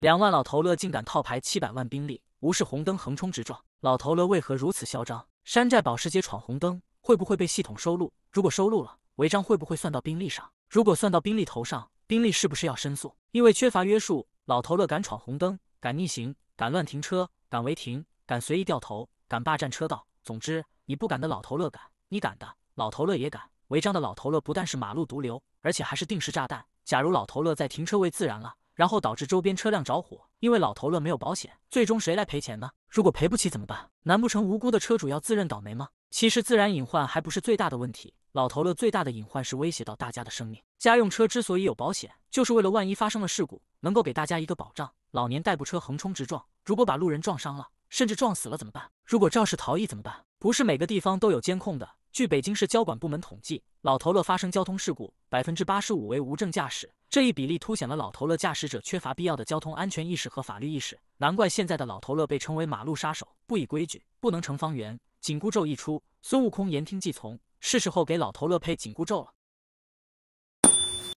两万老头乐竟敢套牌七百万兵力，无视红灯横冲直撞。老头乐为何如此嚣张？山寨保时捷闯红灯会不会被系统收录？如果收录了，违章会不会算到兵力上？如果算到兵力头上，兵力是不是要申诉？因为缺乏约束，老头乐敢闯红灯，敢逆行，敢乱停车，敢违停，敢随意掉头，敢霸占车道。总之，你不敢的老头乐敢，你敢的老头乐也敢。违章的老头乐不但是马路毒瘤，而且还是定时炸弹。假如老头乐在停车位自燃了。然后导致周边车辆着火，因为老头乐没有保险，最终谁来赔钱呢？如果赔不起怎么办？难不成无辜的车主要自认倒霉吗？其实自然隐患还不是最大的问题，老头乐最大的隐患是威胁到大家的生命。家用车之所以有保险，就是为了万一发生了事故，能够给大家一个保障。老年代步车横冲直撞，如果把路人撞伤了，甚至撞死了怎么办？如果肇事逃逸怎么办？不是每个地方都有监控的。据北京市交管部门统计，老头乐发生交通事故，百分之八十五为无证驾驶。这一比例凸显了老头乐驾驶者缺乏必要的交通安全意识和法律意识，难怪现在的老头乐被称为马路杀手。不以规矩，不能成方圆。紧箍咒一出，孙悟空言听计从。是时候给老头乐配紧箍咒了。